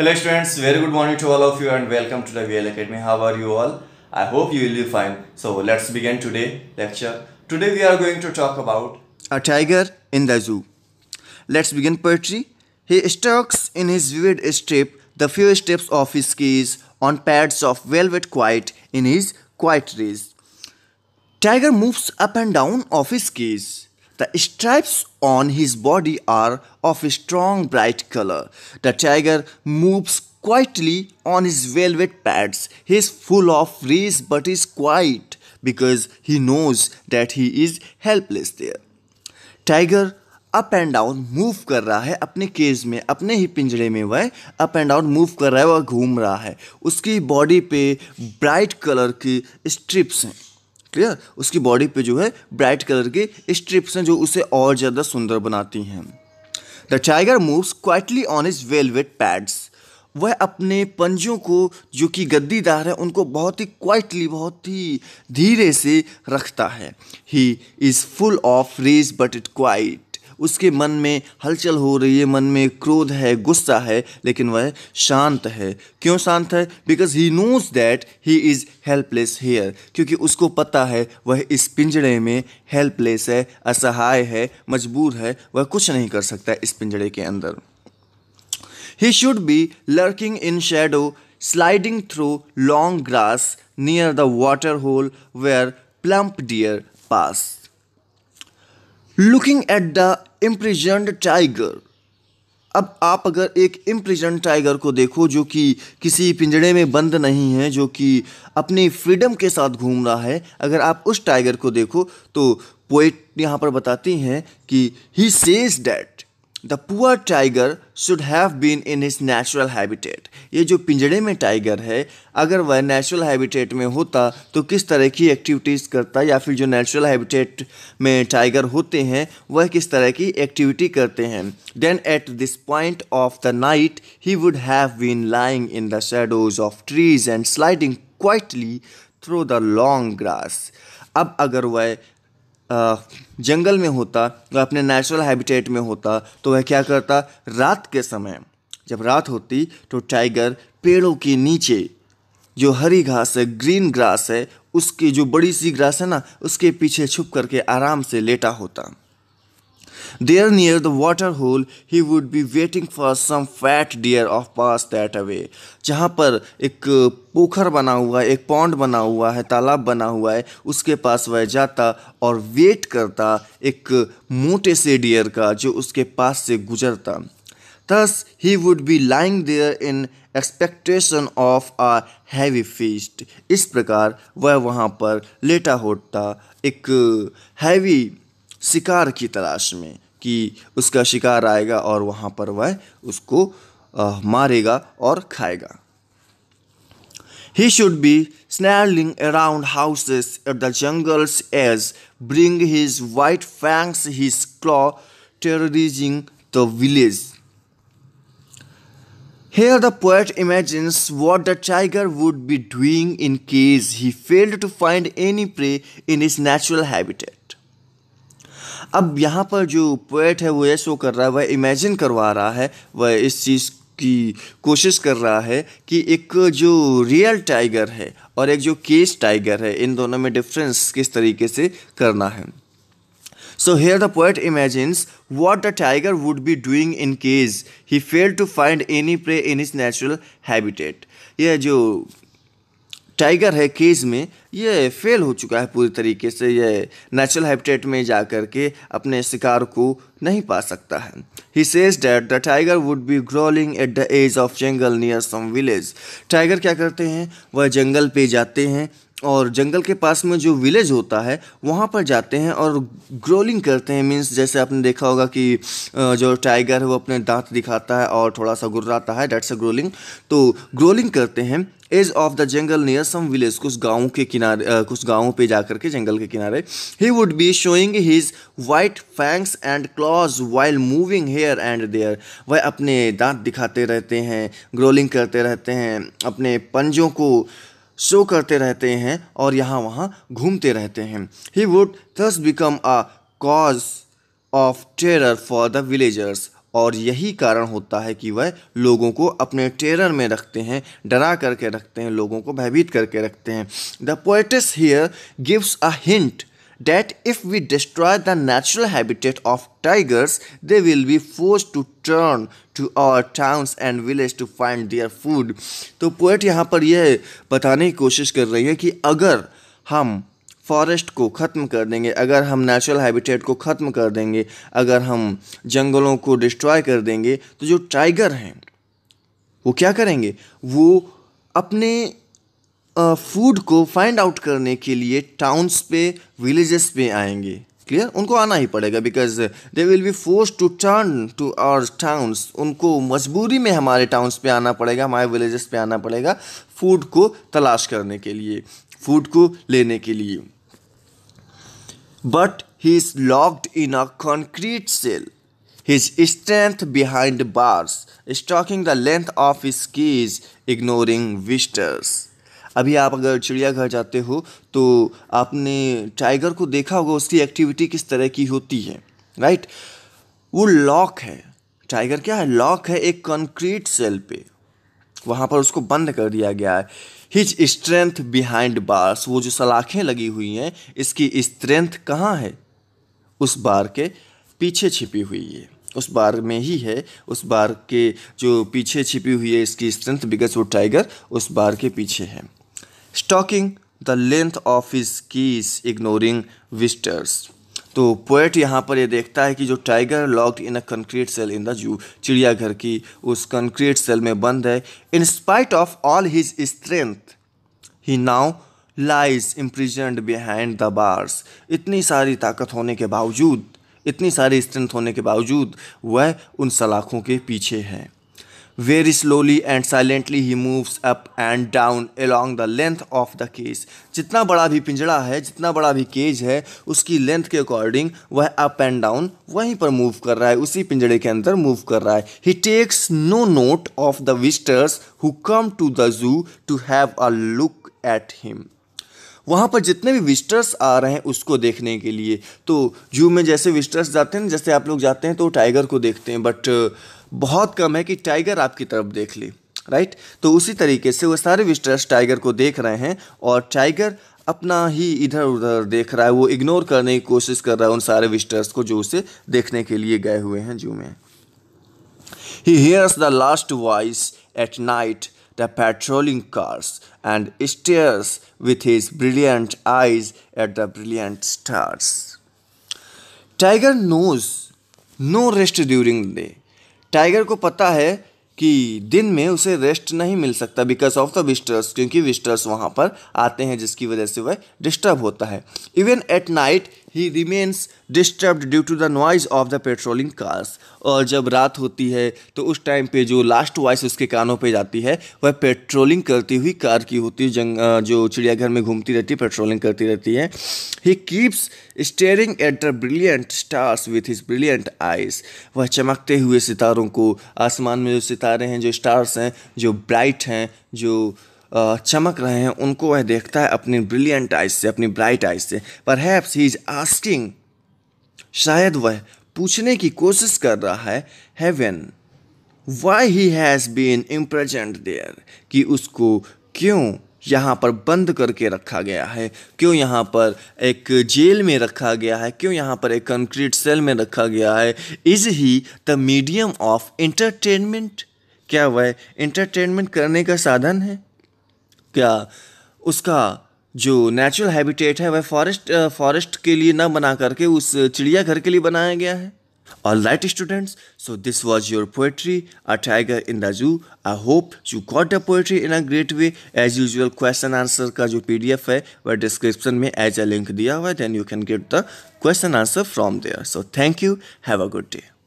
Hello students, very good morning to all of you and welcome to the VL Academy. How are you all? I hope you will be fine. So let's begin today lecture. Today we are going to talk about A Tiger in the Zoo. Let's begin poetry. He stalks in his vivid strip the few steps of his skis on pads of velvet quiet in his quiet race. Tiger moves up and down of his skis. The stripes on his body are of a strong bright color. The tiger moves quietly on his velvet pads. He is full of rage but is quiet because he knows that he is helpless there. Tiger up and down move कर रहा है अपने cage में अपने ही पिंजरे में वह up and down move कर रहा है वह घूम रहा है उसकी बॉडी पे ब्राइट कलर की स्ट्रिप्स हैं क्लियर उसकी बॉडी पे जो है ब्राइट कलर के स्ट्रिप्स हैं जो उसे और ज़्यादा सुंदर बनाती हैं the tiger moves quietly on his velvet pads वह अपने पंजों को जो कि गद्दीदार है उनको बहुत ही क्वाइटली बहुत ही धीरे से रखता है he is full of rage but it quiet उसके मन में हलचल हो रही है मन में क्रोध है गुस्सा है लेकिन वह शांत है क्यों शांत है because he knows that he is helpless here क्योंकि उसको पता है वह इस पिंजड़े में हेल्पलेस है असहाय है मजबूर है वह कुछ नहीं कर सकता इस पिंजड़े के अंदर he should be lurking in shadow sliding through long grass near the water hole where plump deer pass looking at the imprisoned tiger अब आप अगर एक इम्प्रिजन टाइगर को देखो जो कि किसी पिंजड़े में बंद नहीं है जो कि अपनी फ्रीडम के साथ घूम रहा है अगर आप उस टाइगर को देखो तो पोइट यहाँ पर बताती हैं कि he says that the poor tiger should have been in his natural habitat ये जो पिंजड़े में टाइगर है अगर वह नेचुरल हैबिटेट में होता तो किस तरह की एक्टिविटीज़ करता या फिर जो नेचुरल हैबिटेट में टाइगर होते हैं वह किस तरह की एक्टिविटी करते हैं then at this point of the night he would have been lying in the shadows of trees and sliding quietly through the long grass अब अगर वह जंगल में होता या अपने नेचुरल हैबिटेट में होता तो वह क्या करता रात के समय जब रात होती तो टाइगर पेड़ों के नीचे जो हरी घास है ग्रीन ग्रास है उसकी जो बड़ी सी ग्रास है ना उसके पीछे छुप करके आराम से लेटा होता There near the water hole, he would be waiting for some fat deer of pass that away. जहाँ पर एक पोखर बना हुआ है एक पौंड बना हुआ है तालाब बना हुआ है उसके पास वह जाता और वेट करता एक मोटे से डियर का जो उसके पास से गुजरता Thus, he would be lying there in expectation of a heavy feast. इस प्रकार वह वहाँ पर लेटा होता एक हैवी शिकार की तलाश में कि उसका शिकार आएगा और वहाँ पर वह उसको आ, मारेगा और खाएगा He should be snarling around houses at the jungle's edge, bring his white fangs, his claw, terrorizing the village. Here the poet imagines what the tiger would be doing in case he failed to find any prey in his natural habitat. अब यहाँ पर जो poet है वो ये show कर रहा है वह इमेजिन करवा रहा है वह इस चीज़ की कोशिश कर रहा है कि एक जो रियल टाइगर है और एक जो केस टाइगर है इन दोनों में डिफरेंस किस तरीके से करना है so here the poet imagines what the tiger would be doing in case he fail to find any prey in his natural habitat यह जो टाइगर है केज में ये फेल हो चुका है पूरी तरीके से ये नेचुरल हैबिटेट में जा कर के अपने शिकार को नहीं पा सकता है he says that the tiger would be growling at the edge of jungle near some village tiger क्या करते हैं वह जंगल पे जाते हैं और जंगल के पास में जो विलेज होता है वहाँ पर जाते हैं और ग्रोलिंग करते हैं मीन्स जैसे आपने देखा होगा कि जो टाइगर है वो अपने दांत दिखाता है और थोड़ा सा गुर्राता है डेट्स अ ग्रोलिंग तो ग्रोलिंग करते हैं edge of the jungle near some village कुछ गाँव के किनारे कुछ गाँव पे जा करके जंगल के किनारे he would be showing his white fangs and claws while moving here and there वह अपने दांत दिखाते रहते हैं ग्रोलिंग करते रहते हैं अपने पंजों को शो करते रहते हैं और यहाँ वहाँ घूमते रहते हैं he would thus become a cause of terror for the villagers और यही कारण होता है कि वह लोगों को अपने टेरर में रखते हैं डरा करके रखते हैं लोगों को भयभीत करके रखते हैं the poet here gives a hint that if we destroy the natural habitat of tigers they will be force to turn to our towns and village to find their food तो पोएट यहाँ पर यह बताने की कोशिश कर रही है कि अगर हम फॉरेस्ट को ख़त्म कर देंगे अगर हम नेचुरल हैबिटेट को ख़त्म कर देंगे अगर हम जंगलों को डिस्ट्रॉय कर देंगे तो जो टाइगर हैं वो क्या करेंगे वो अपने फूड को फाइंड आउट करने के लिए टाउन्स पे विलेजेस पे आएंगे क्लियर उनको आना ही पड़ेगा because they will be force to turn to our towns उनको मजबूरी में हमारे टाउन्स पे आना पड़ेगा हमारे विलेजेस पे आना पड़ेगा फूड को तलाश करने के लिए फूड को लेने के लिए but he is locked in a concrete cell. His strength behind bars, stalking the length of his keys, ignoring visitors. अभी आप अगर चिड़ियाघर जाते हो तो आपने टाइगर को देखा होगा उसकी एक्टिविटी किस तरह की होती है राइट वो लॉक है टाइगर क्या है लॉक है एक कंक्रीट सेल पे वहाँ पर उसको बंद कर दिया गया है हिज स्ट्रेंथ बिहाइंड बार्स वो जो सलाखें लगी हुई हैं इसकी स्ट्रेंथ कहाँ है उस बार के पीछे छिपी हुई है उस बार में ही है उस बार के जो पीछे छिपी हुई है इसकी स्ट्रेंथ बिगस वो टाइगर उस बार के पीछे है stalking the length of his cage ignoring visitors तो पोएट यहाँ पर ये देखता है कि जो tiger locked in a concrete cell in the zoo चिड़ियाघर की उस कंक्रीट सेल में बंद है in spite of all his strength he now lies imprisoned behind the bars इतनी सारी ताकत होने के बावजूद इतनी सारी स्ट्रेंथ होने के बावजूद वह उन सलाखों के पीछे है very slowly and silently he moves up and down along the length of the cage जितना बड़ा भी पिंजड़ा है जितना बड़ा भी केज है उसकी लेंथ के अकॉर्डिंग वह अप एंड डाउन वहीं पर मूव कर रहा है उसी पिंजड़े के अंदर मूव कर रहा है he takes no note of the visitors who come to the zoo to have a look at him वहाँ पर जितने भी विस्टर्स आ रहे हैं उसको देखने के लिए तो जू में जैसे विस्टर्स जाते हैं जैसे आप लोग जाते हैं तो टाइगर को देखते हैं बट बहुत कम है कि टाइगर आपकी तरफ देख ले राइट तो उसी तरीके से वो सारे विस्टर्स टाइगर को देख रहे हैं और टाइगर अपना ही इधर उधर देख रहा है वो इग्नोर करने की कोशिश कर रहा है उन सारे विस्टर्स को जो उसे देखने के लिए गए हुए हैं जू में he hears the last voice at night the patrolling cars and stares with his brilliant eyes at the brilliant stars tiger knows no rest during the tiger को पता है कि दिन में उसे रेस्ट नहीं मिल सकता बिकॉज ऑफ द विस्टर्स क्योंकि विस्टर्स वहाँ पर आते हैं जिसकी वजह से वह डिस्टर्ब होता है even at night he remains disturb due to the noise of the patrolling cars और जब रात होती है तो उस टाइम पे जो लास्ट वॉइस उसके कानों पे जाती है वह पेट्रोलिंग करती हुई कार की होती है जंग जो चिड़ियाघर में घूमती रहती है पेट्रोलिंग करती रहती है he keeps staring at the brilliant stars with his brilliant eyes वह चमकते हुए सितारों को आसमान में जो सितारे हैं जो स्टार्स हैं जो ब्राइट हैं जो चमक रहे हैं उनको वह देखता है अपनी ब्रिलियंट आइज से अपनी ब्राइट आइज से पर हैप्स ही इज आस्किंग शायद वह पूछने की कोशिश कर रहा है हेवन why he has been imprisoned there कि उसको क्यों यहाँ पर बंद करके रखा गया है क्यों यहाँ पर एक जेल में रखा गया है क्यों यहाँ पर एक कंक्रीट सेल में रखा गया है is he the medium of entertainment क्या वह इंटरटेनमेंट करने का साधन है क्या उसका जो नेचुरल हैबिटेट है वह फॉरेस्ट फॉरेस्ट के लिए ना बना करके उस चिड़ियाघर के लिए बनाया गया है alright students so this was your poetry a tiger in the zoo I hope you got a poetry in a great way as usual question answer का जो पी डी एफ है वह डिस्क्रिप्शन में as a link दिया हुआ है then you can get the question answer from there so thank you have a good day